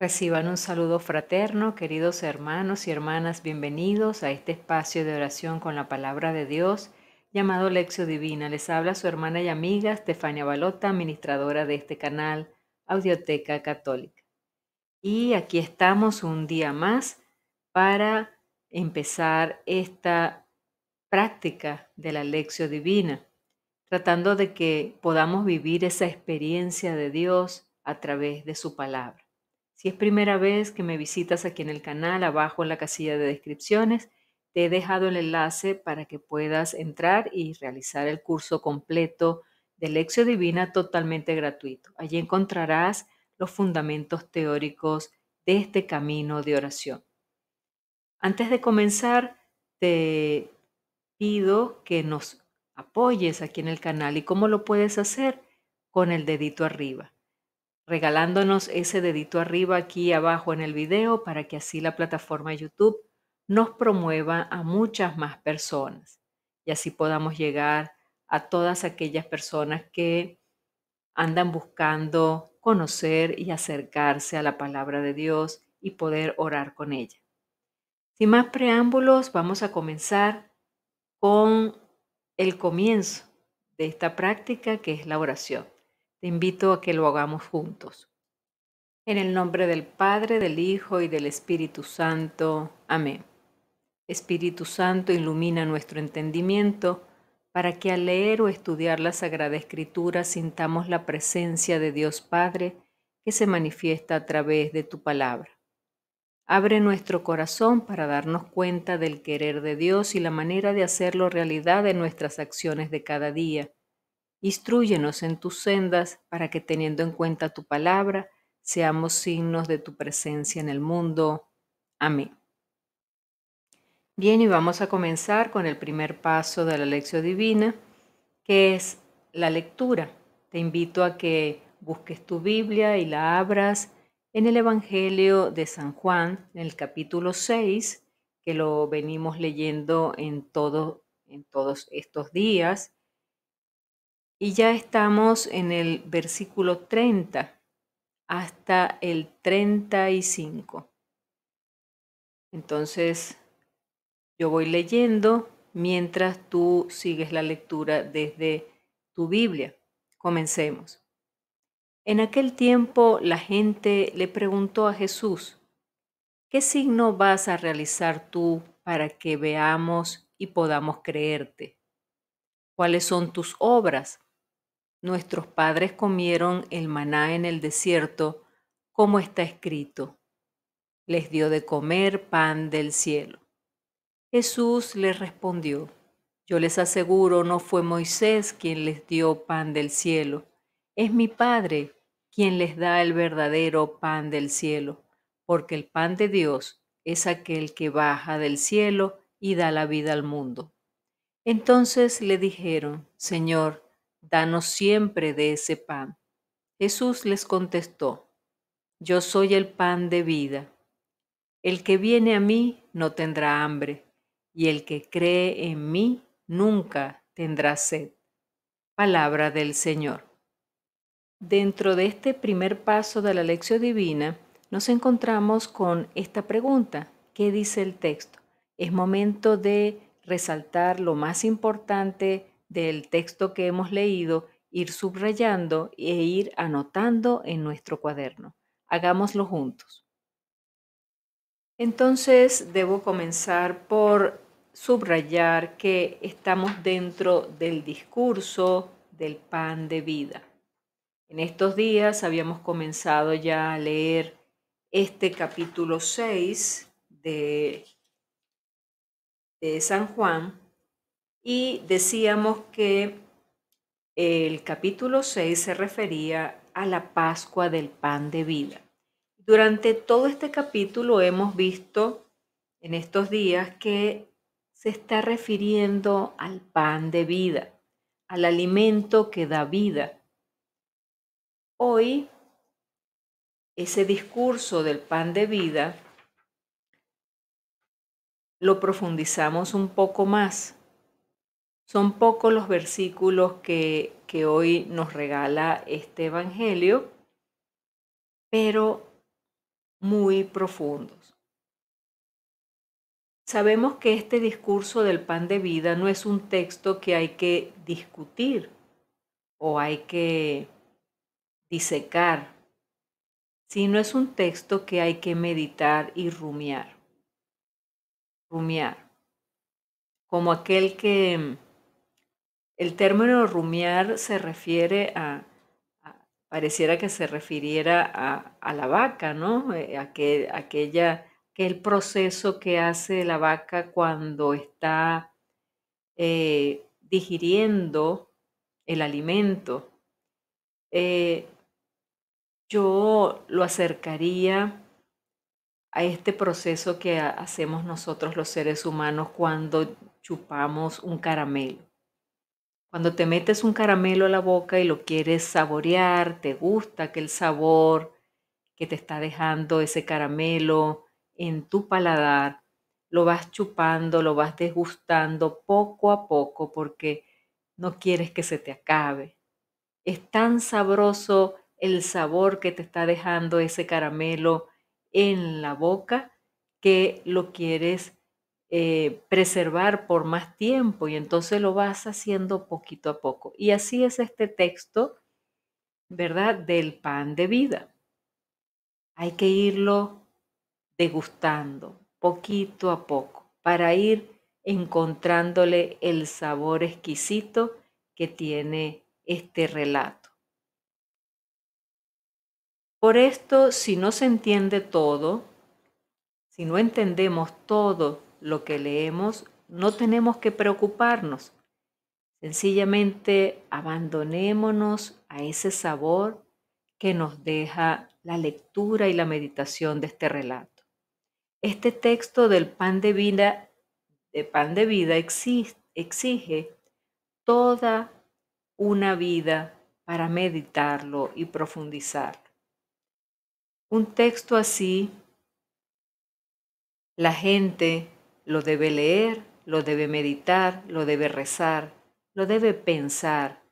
Reciban un saludo fraterno, queridos hermanos y hermanas, bienvenidos a este espacio de oración con la palabra de Dios llamado Lección Divina. Les habla su hermana y amiga Estefania Balota, administradora de este canal Audioteca Católica. Y aquí estamos un día más para empezar esta práctica de la Lección Divina, tratando de que podamos vivir esa experiencia de Dios a través de su palabra. Si es primera vez que me visitas aquí en el canal, abajo en la casilla de descripciones, te he dejado el enlace para que puedas entrar y realizar el curso completo de Lección Divina totalmente gratuito. Allí encontrarás los fundamentos teóricos de este camino de oración. Antes de comenzar, te pido que nos apoyes aquí en el canal. ¿Y cómo lo puedes hacer? Con el dedito arriba regalándonos ese dedito arriba aquí abajo en el video para que así la plataforma YouTube nos promueva a muchas más personas y así podamos llegar a todas aquellas personas que andan buscando conocer y acercarse a la palabra de Dios y poder orar con ella. Sin más preámbulos, vamos a comenzar con el comienzo de esta práctica que es la oración. Te invito a que lo hagamos juntos. En el nombre del Padre, del Hijo y del Espíritu Santo. Amén. Espíritu Santo, ilumina nuestro entendimiento para que al leer o estudiar la Sagrada Escritura sintamos la presencia de Dios Padre que se manifiesta a través de tu palabra. Abre nuestro corazón para darnos cuenta del querer de Dios y la manera de hacerlo realidad en nuestras acciones de cada día Instruyenos en tus sendas para que teniendo en cuenta tu palabra, seamos signos de tu presencia en el mundo. Amén. Bien, y vamos a comenzar con el primer paso de la lección divina, que es la lectura. Te invito a que busques tu Biblia y la abras en el Evangelio de San Juan, en el capítulo 6, que lo venimos leyendo en, todo, en todos estos días y ya estamos en el versículo 30 hasta el 35. Entonces, yo voy leyendo mientras tú sigues la lectura desde tu Biblia. Comencemos. En aquel tiempo la gente le preguntó a Jesús, ¿qué signo vas a realizar tú para que veamos y podamos creerte? ¿Cuáles son tus obras? Nuestros padres comieron el maná en el desierto, como está escrito. Les dio de comer pan del cielo. Jesús les respondió, yo les aseguro, no fue Moisés quien les dio pan del cielo, es mi Padre quien les da el verdadero pan del cielo, porque el pan de Dios es aquel que baja del cielo y da la vida al mundo. Entonces le dijeron, Señor, Danos siempre de ese pan. Jesús les contestó, Yo soy el pan de vida. El que viene a mí no tendrá hambre, y el que cree en mí nunca tendrá sed. Palabra del Señor. Dentro de este primer paso de la lección divina, nos encontramos con esta pregunta. ¿Qué dice el texto? Es momento de resaltar lo más importante del texto que hemos leído, ir subrayando e ir anotando en nuestro cuaderno. Hagámoslo juntos. Entonces debo comenzar por subrayar que estamos dentro del discurso del pan de vida. En estos días habíamos comenzado ya a leer este capítulo 6 de, de San Juan y decíamos que el capítulo 6 se refería a la Pascua del Pan de Vida. Durante todo este capítulo hemos visto en estos días que se está refiriendo al pan de vida, al alimento que da vida. Hoy, ese discurso del pan de vida lo profundizamos un poco más son pocos los versículos que, que hoy nos regala este Evangelio, pero muy profundos. Sabemos que este discurso del pan de vida no es un texto que hay que discutir o hay que disecar, sino es un texto que hay que meditar y rumiar. Rumiar. Como aquel que el término rumiar se refiere a, pareciera que se refiriera a, la vaca, ¿no? Eh, Aquel, aquella, el proceso que hace la vaca cuando está eh, digiriendo el alimento. Eh, yo lo acercaría a este proceso que hacemos nosotros los seres humanos cuando chupamos un caramelo. Cuando te metes un caramelo a la boca y lo quieres saborear, te gusta aquel sabor que te está dejando ese caramelo en tu paladar, lo vas chupando, lo vas degustando poco a poco porque no quieres que se te acabe. Es tan sabroso el sabor que te está dejando ese caramelo en la boca que lo quieres eh, preservar por más tiempo y entonces lo vas haciendo poquito a poco. Y así es este texto, ¿verdad? Del pan de vida. Hay que irlo degustando poquito a poco para ir encontrándole el sabor exquisito que tiene este relato. Por esto, si no se entiende todo, si no entendemos todo lo que leemos, no tenemos que preocuparnos. Sencillamente abandonémonos a ese sabor que nos deja la lectura y la meditación de este relato. Este texto del pan de vida, de pan de vida exige, exige toda una vida para meditarlo y profundizar Un texto así, la gente lo debe leer, lo debe meditar, lo debe rezar, lo debe pensar,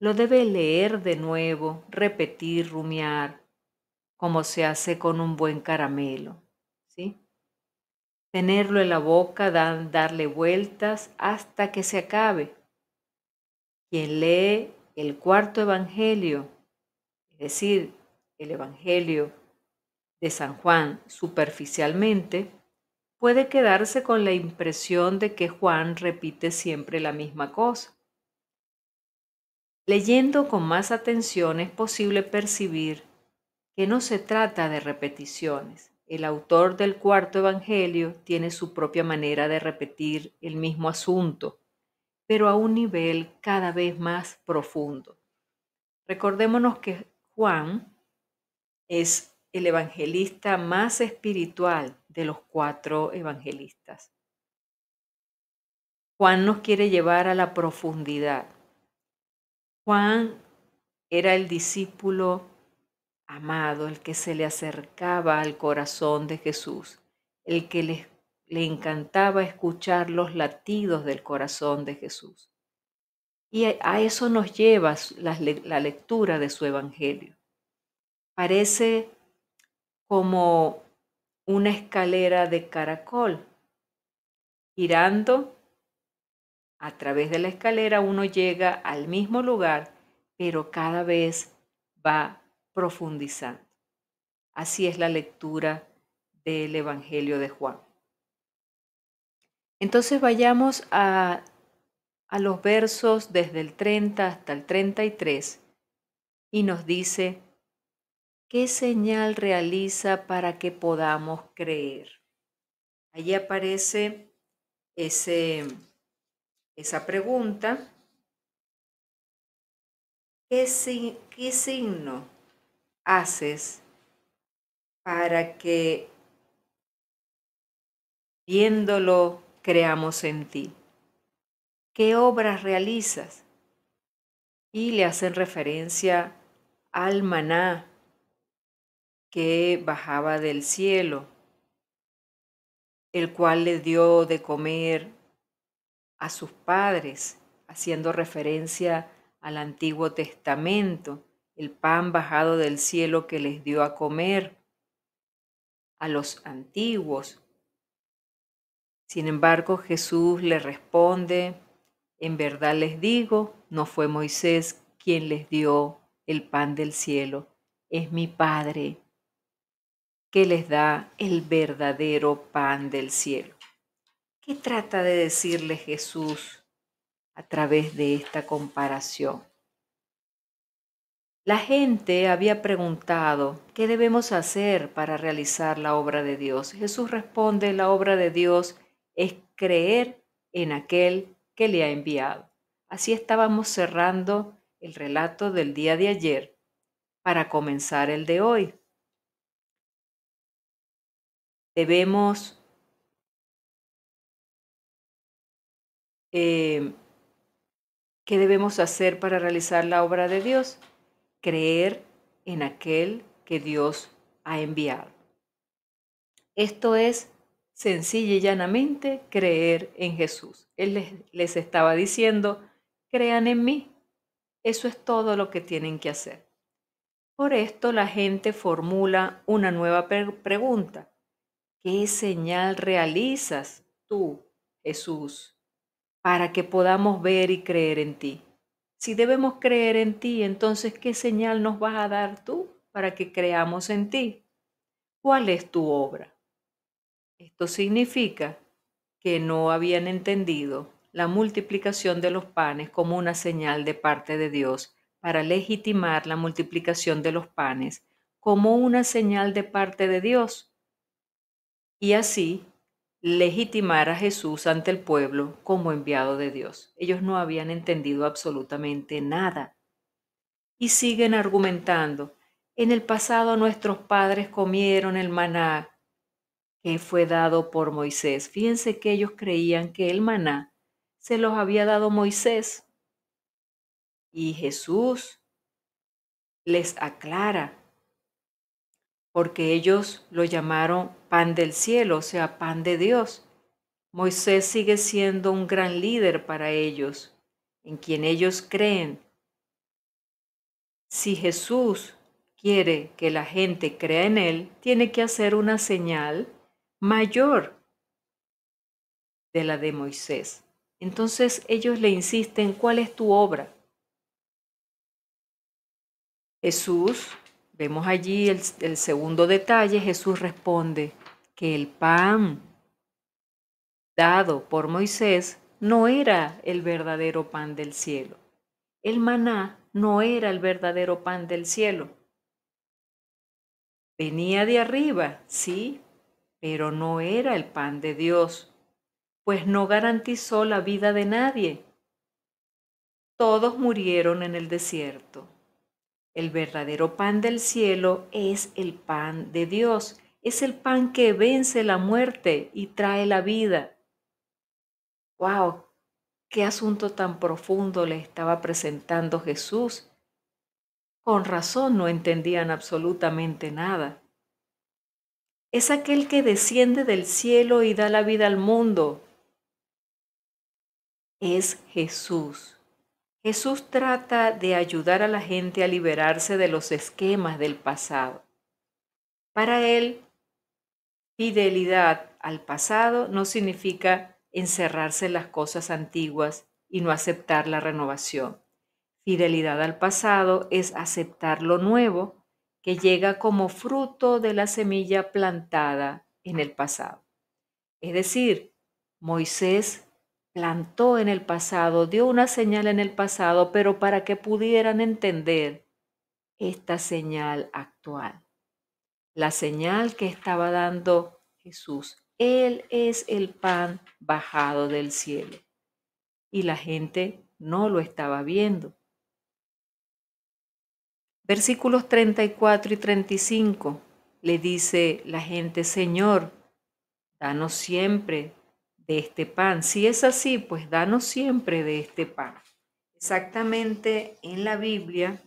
lo debe leer de nuevo, repetir, rumiar, como se hace con un buen caramelo, ¿sí? Tenerlo en la boca, darle vueltas hasta que se acabe. Quien lee el cuarto evangelio, es decir, el evangelio de San Juan superficialmente, puede quedarse con la impresión de que Juan repite siempre la misma cosa. Leyendo con más atención es posible percibir que no se trata de repeticiones. El autor del cuarto Evangelio tiene su propia manera de repetir el mismo asunto, pero a un nivel cada vez más profundo. Recordémonos que Juan es el evangelista más espiritual de los cuatro evangelistas. Juan nos quiere llevar a la profundidad. Juan era el discípulo amado, el que se le acercaba al corazón de Jesús, el que le, encantaba escuchar los latidos del corazón de Jesús. Y a eso nos lleva la, lectura de su Evangelio. Parece como una escalera de caracol. Girando a través de la escalera uno llega al mismo lugar, pero cada vez va profundizando. Así es la lectura del Evangelio de Juan. Entonces vayamos a, los versos desde el 30 hasta el 33 y nos dice, ¿Qué señal realiza para que podamos creer? Allí aparece ese, esa pregunta. ¿Qué, ¿Qué signo haces para que viéndolo creamos en ti? ¿Qué obras realizas? Y le hacen referencia al maná que bajaba del cielo, el cual le dio de comer a sus padres, haciendo referencia al Antiguo Testamento, el pan bajado del cielo que les dio a comer a los antiguos. Sin embargo, Jesús le responde, en verdad les digo, no fue Moisés quien les dio el pan del cielo, es mi Padre que les da el verdadero pan del cielo. ¿Qué trata de decirle Jesús a través de esta comparación? La gente había preguntado, ¿qué debemos hacer para realizar la obra de Dios? Jesús responde, la obra de Dios es creer en aquel que le ha enviado. Así estábamos cerrando el relato del día de ayer para comenzar el de hoy debemos eh, ¿qué debemos hacer para realizar la obra de Dios? Creer en aquel que Dios ha enviado. Esto es sencilla y llanamente creer en Jesús. Él les, estaba diciendo, crean en mí. Eso es todo lo que tienen que hacer. Por esto la gente formula una nueva pregunta. ¿Qué señal realizas tú, Jesús, para que podamos ver y creer en ti? Si debemos creer en ti, entonces, ¿qué señal nos vas a dar tú para que creamos en ti? ¿Cuál es tu obra? Esto significa que no habían entendido la multiplicación de los panes como una señal de parte de Dios para legitimar la multiplicación de los panes como una señal de parte de Dios y así legitimar a Jesús ante el pueblo como enviado de Dios. Ellos no habían entendido absolutamente nada. Y siguen argumentando, en el pasado nuestros padres comieron el maná que fue dado por Moisés. Fíjense que ellos creían que el maná se los había dado Moisés. Y Jesús les aclara porque ellos lo llamaron pan del cielo, o sea, pan de Dios. Moisés sigue siendo un gran líder para ellos, en quien ellos creen. Si Jesús quiere que la gente crea en Él, tiene que hacer una señal mayor de la de Moisés. Entonces ellos le insisten, ¿cuál es tu obra? Jesús Vemos allí el, segundo detalle, Jesús responde que el pan dado por Moisés no era el verdadero pan del cielo. El maná no era el verdadero pan del cielo. Venía de arriba, sí, pero no era el pan de Dios, pues no garantizó la vida de nadie. Todos murieron en el desierto. El verdadero pan del cielo es el pan de Dios, es el pan que vence la muerte y trae la vida. ¡Wow! ¿Qué asunto tan profundo le estaba presentando Jesús? Con razón no entendían absolutamente nada. Es aquel que desciende del cielo y da la vida al mundo. Es Jesús. Jesús trata de ayudar a la gente a liberarse de los esquemas del pasado. Para él, fidelidad al pasado no significa encerrarse en las cosas antiguas y no aceptar la renovación. Fidelidad al pasado es aceptar lo nuevo que llega como fruto de la semilla plantada en el pasado. Es decir, Moisés plantó en el pasado, dio una señal en el pasado, pero para que pudieran entender esta señal actual. La señal que estaba dando Jesús. Él es el pan bajado del cielo. Y la gente no lo estaba viendo. Versículos 34 y 35 le dice la gente, Señor, danos siempre de este pan. Si es así, pues danos siempre de este pan. Exactamente en la Biblia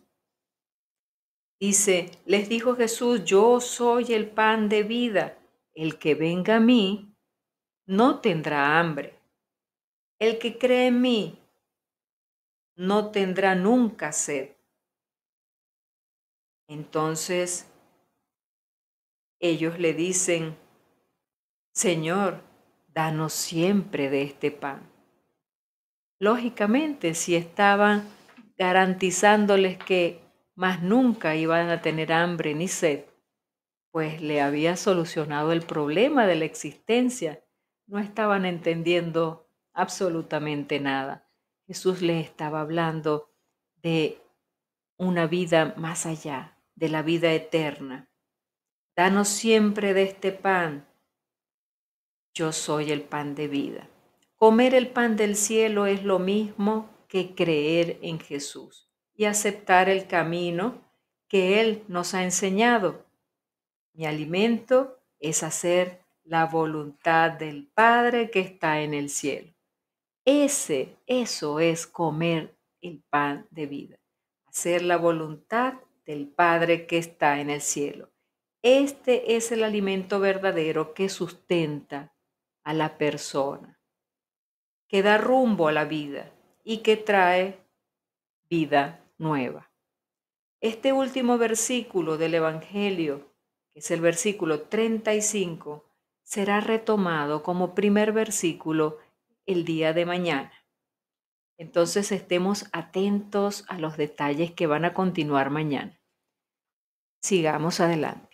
dice, les dijo Jesús, yo soy el pan de vida. El que venga a mí no tendrá hambre. El que cree en mí no tendrá nunca sed. Entonces ellos le dicen, Señor, danos siempre de este pan. Lógicamente, si estaban garantizándoles que más nunca iban a tener hambre ni sed, pues le había solucionado el problema de la existencia. No estaban entendiendo absolutamente nada. Jesús les estaba hablando de una vida más allá, de la vida eterna. Danos siempre de este pan yo soy el pan de vida. Comer el pan del cielo es lo mismo que creer en Jesús y aceptar el camino que Él nos ha enseñado. Mi alimento es hacer la voluntad del Padre que está en el cielo. Ese, eso es comer el pan de vida, hacer la voluntad del Padre que está en el cielo. Este es el alimento verdadero que sustenta a la persona, que da rumbo a la vida y que trae vida nueva. Este último versículo del Evangelio, que es el versículo 35, será retomado como primer versículo el día de mañana. Entonces estemos atentos a los detalles que van a continuar mañana. Sigamos adelante.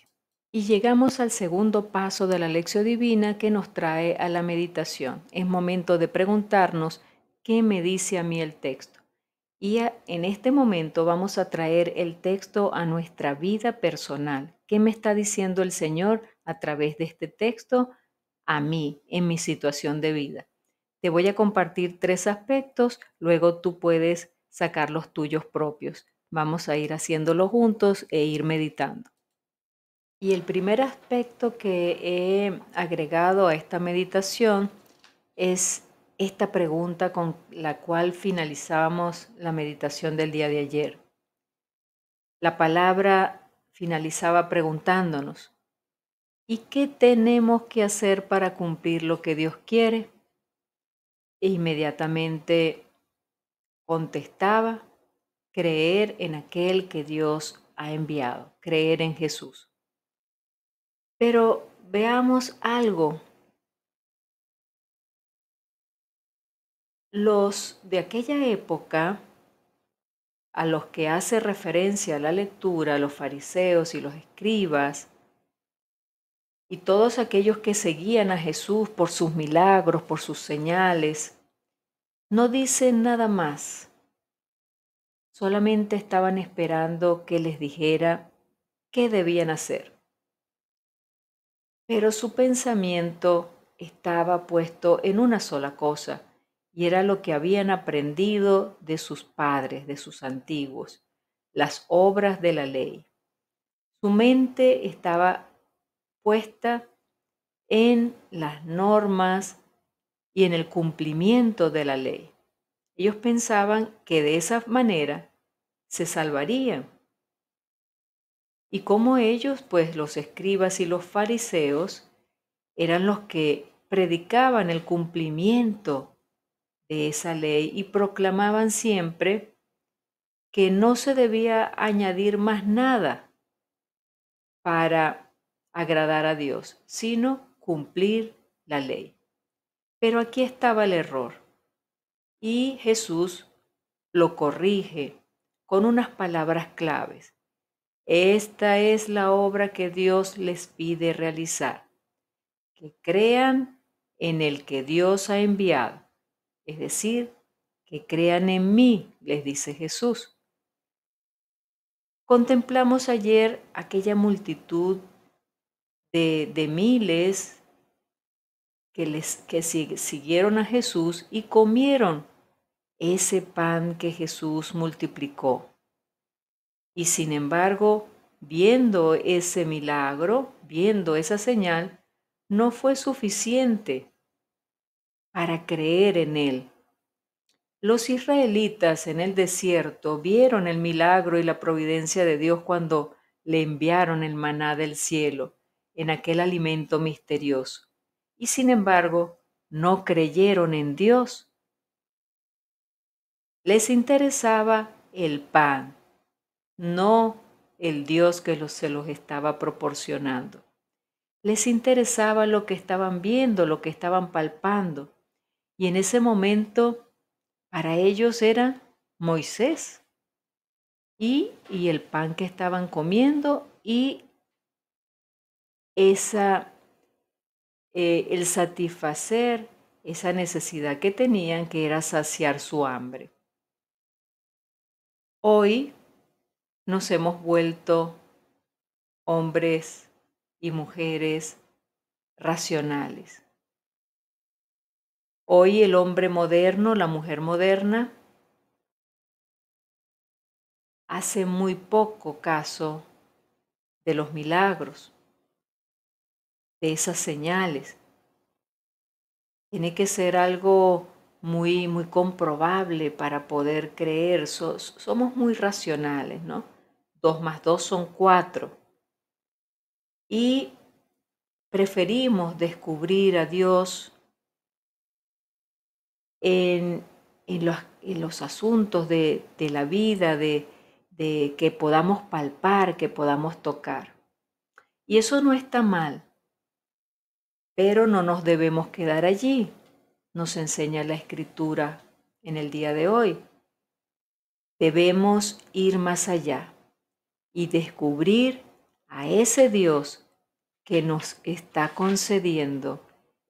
Y llegamos al segundo paso de la lección divina que nos trae a la meditación. Es momento de preguntarnos qué me dice a mí el texto. Y en este momento vamos a traer el texto a nuestra vida personal. ¿Qué me está diciendo el Señor a través de este texto a mí en mi situación de vida? Te voy a compartir tres aspectos, luego tú puedes sacar los tuyos propios. Vamos a ir haciéndolo juntos e ir meditando. Y el primer aspecto que he agregado a esta meditación es esta pregunta con la cual finalizamos la meditación del día de ayer. La palabra finalizaba preguntándonos, ¿y qué tenemos que hacer para cumplir lo que Dios quiere? E inmediatamente contestaba, creer en aquel que Dios ha enviado, creer en Jesús. Pero veamos algo. Los de aquella época, a los que hace referencia la lectura, los fariseos y los escribas, y todos aquellos que seguían a Jesús por sus milagros, por sus señales, no dicen nada más. Solamente estaban esperando que les dijera qué debían hacer. Pero su pensamiento estaba puesto en una sola cosa, y era lo que habían aprendido de sus padres, de sus antiguos, las obras de la ley. Su mente estaba puesta en las normas y en el cumplimiento de la ley. Ellos pensaban que de esa manera se salvarían y como ellos, pues los escribas y los fariseos, eran los que predicaban el cumplimiento de esa ley y proclamaban siempre que no se debía añadir más nada para agradar a Dios, sino cumplir la ley. Pero aquí estaba el error y Jesús lo corrige con unas palabras claves. Esta es la obra que Dios les pide realizar, que crean en el que Dios ha enviado, es decir, que crean en mí, les dice Jesús. Contemplamos ayer aquella multitud de, miles que, que siguieron a Jesús y comieron ese pan que Jesús multiplicó. Y sin embargo, viendo ese milagro, viendo esa señal, no fue suficiente para creer en él. Los israelitas en el desierto vieron el milagro y la providencia de Dios cuando le enviaron el maná del cielo, en aquel alimento misterioso. Y sin embargo, no creyeron en Dios. Les interesaba el pan, no el Dios que los, se los estaba proporcionando. Les interesaba lo que estaban viendo, lo que estaban palpando. Y en ese momento, para ellos era Moisés y, y el pan que estaban comiendo y esa, eh, el satisfacer esa necesidad que tenían, que era saciar su hambre. Hoy nos hemos vuelto hombres y mujeres racionales. Hoy el hombre moderno, la mujer moderna, hace muy poco caso de los milagros, de esas señales. Tiene que ser algo muy, muy comprobable para poder creer. somos muy racionales, ¿no? Dos más dos son cuatro. Y preferimos descubrir a Dios en, en, los, asuntos de, la vida, de que podamos palpar, que podamos tocar. Y eso no está mal, pero no nos debemos quedar allí, nos enseña la escritura en el día de hoy. Debemos ir más allá y descubrir a ese Dios que nos está concediendo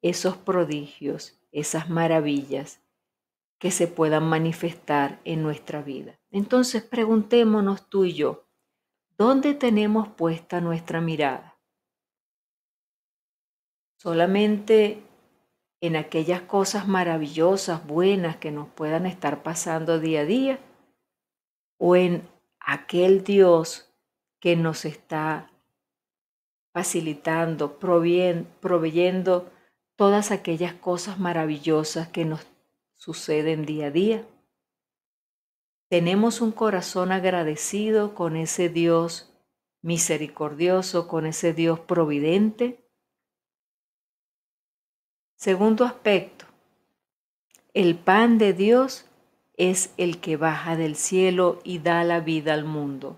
esos prodigios, esas maravillas que se puedan manifestar en nuestra vida. Entonces preguntémonos tú y yo, ¿dónde tenemos puesta nuestra mirada? Solamente en aquellas cosas maravillosas, buenas que nos puedan estar pasando día a día, o en aquel Dios que nos está facilitando, proveyendo todas aquellas cosas maravillosas que nos suceden día a día. Tenemos un corazón agradecido con ese Dios misericordioso, con ese Dios providente. Segundo aspecto, el pan de Dios es el que baja del cielo y da la vida al mundo.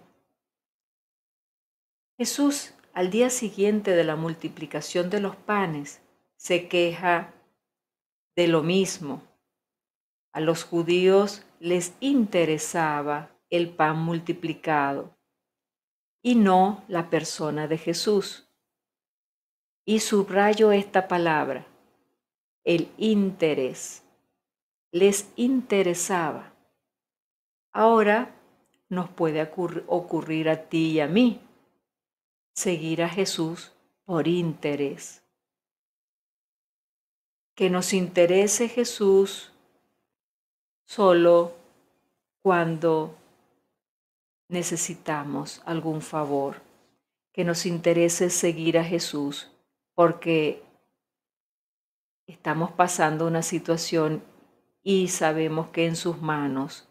Jesús, al día siguiente de la multiplicación de los panes, se queja de lo mismo. A los judíos les interesaba el pan multiplicado y no la persona de Jesús. Y subrayo esta palabra, el interés. Les interesaba. Ahora nos puede ocurrir a ti y a mí seguir a Jesús por interés. Que nos interese Jesús solo cuando necesitamos algún favor. Que nos interese seguir a Jesús porque estamos pasando una situación y sabemos que en sus manos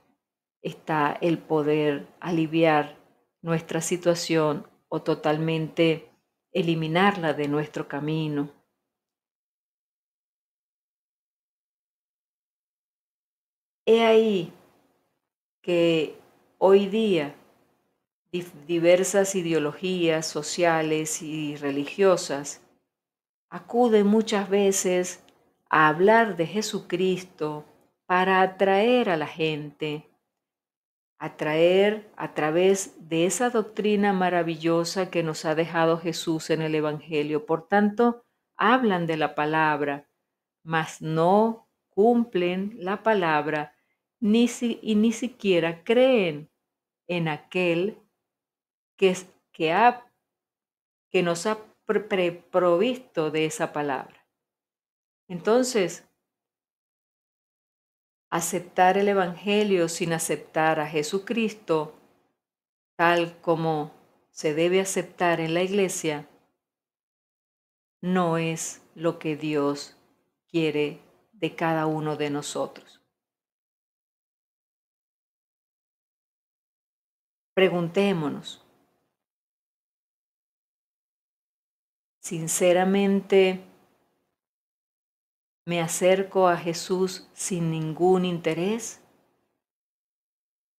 está el poder aliviar nuestra situación o totalmente eliminarla de nuestro camino. He ahí que hoy día diversas ideologías sociales y religiosas acuden muchas veces a hablar de Jesucristo para atraer a la gente atraer a través de esa doctrina maravillosa que nos ha dejado Jesús en el Evangelio. Por tanto, hablan de la palabra, mas no cumplen la palabra ni y ni siquiera creen en aquel que, es, que, que nos ha provisto de esa palabra. Entonces, aceptar el Evangelio sin aceptar a Jesucristo, tal como se debe aceptar en la iglesia, no es lo que Dios quiere de cada uno de nosotros. Preguntémonos, sinceramente, me acerco a Jesús sin ningún interés,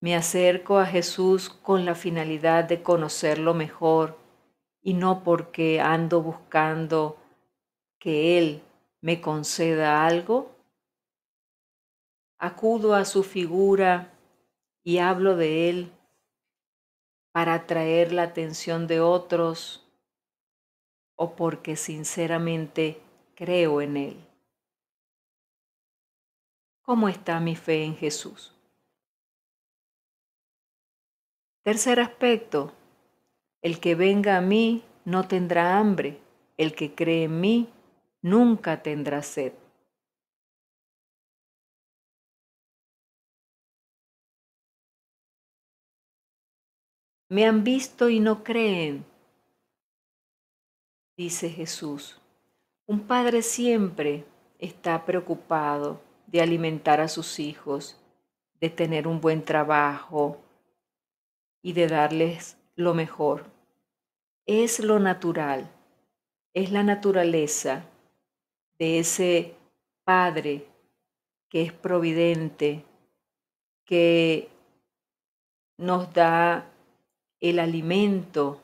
me acerco a Jesús con la finalidad de conocerlo mejor y no porque ando buscando que Él me conceda algo. Acudo a su figura y hablo de Él para atraer la atención de otros o porque sinceramente creo en Él. ¿Cómo está mi fe en Jesús? Tercer aspecto, el que venga a mí no tendrá hambre, el que cree en mí nunca tendrá sed. Me han visto y no creen, dice Jesús. Un padre siempre está preocupado de alimentar a sus hijos, de tener un buen trabajo y de darles lo mejor. Es lo natural, es la naturaleza de ese Padre que es providente, que nos da el alimento,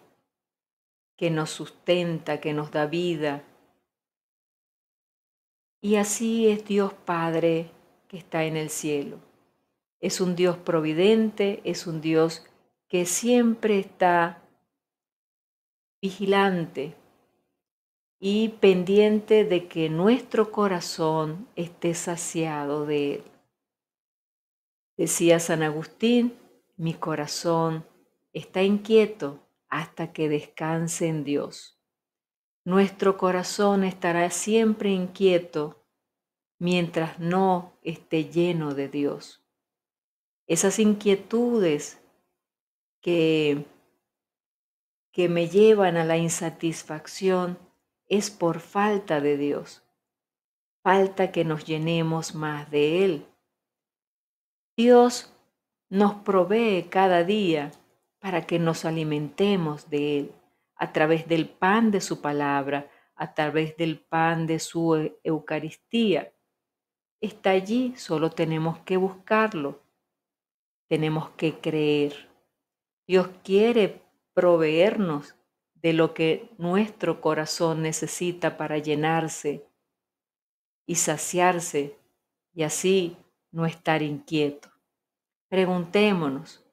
que nos sustenta, que nos da vida, y así es Dios Padre que está en el cielo. Es un Dios providente, es un Dios que siempre está vigilante y pendiente de que nuestro corazón esté saciado de Él. Decía San Agustín, mi corazón está inquieto hasta que descanse en Dios. Nuestro corazón estará siempre inquieto mientras no esté lleno de Dios. Esas inquietudes que, que me llevan a la insatisfacción es por falta de Dios. Falta que nos llenemos más de Él. Dios nos provee cada día para que nos alimentemos de Él a través del pan de su palabra, a través del pan de su e, Eucaristía. Está allí, solo tenemos que buscarlo, tenemos que creer. Dios quiere proveernos de lo que nuestro corazón necesita para llenarse y saciarse y así no estar inquieto. Preguntémonos,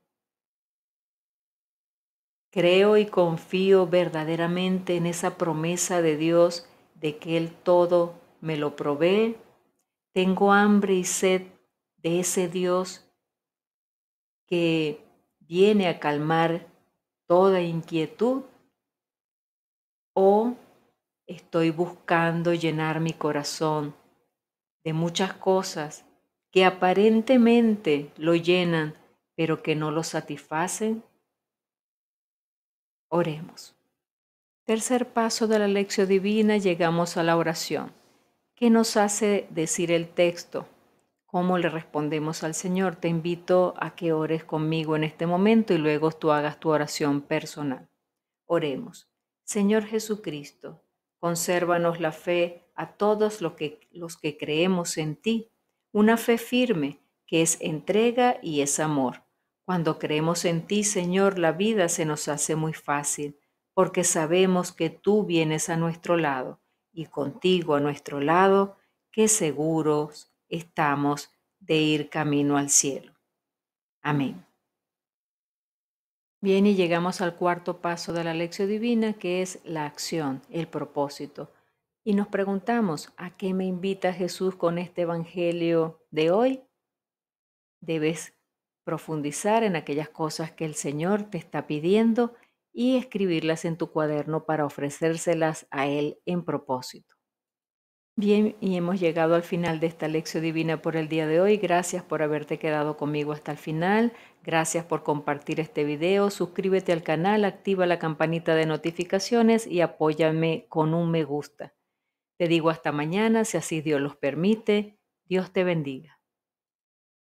Creo y confío verdaderamente en esa promesa de Dios de que Él todo me lo provee. Tengo hambre y sed de ese Dios que viene a calmar toda inquietud. O estoy buscando llenar mi corazón de muchas cosas que aparentemente lo llenan, pero que no lo satisfacen. Oremos. Tercer paso de la lección divina, llegamos a la oración. ¿Qué nos hace decir el texto? ¿Cómo le respondemos al Señor? Te invito a que ores conmigo en este momento y luego tú hagas tu oración personal. Oremos. Señor Jesucristo, consérvanos la fe a todos los que, los que creemos en ti, una fe firme que es entrega y es amor cuando creemos en ti, Señor, la vida se nos hace muy fácil, porque sabemos que tú vienes a nuestro lado y contigo a nuestro lado, que seguros estamos de ir camino al cielo. Amén. Bien, y llegamos al cuarto paso de la lección divina, que es la acción, el propósito. Y nos preguntamos, ¿a qué me invita Jesús con este Evangelio de hoy? Debes profundizar en aquellas cosas que el Señor te está pidiendo y escribirlas en tu cuaderno para ofrecérselas a Él en propósito. Bien, y hemos llegado al final de esta lección divina por el día de hoy. Gracias por haberte quedado conmigo hasta el final. Gracias por compartir este video. Suscríbete al canal, activa la campanita de notificaciones y apóyame con un me gusta. Te digo hasta mañana, si así Dios los permite. Dios te bendiga.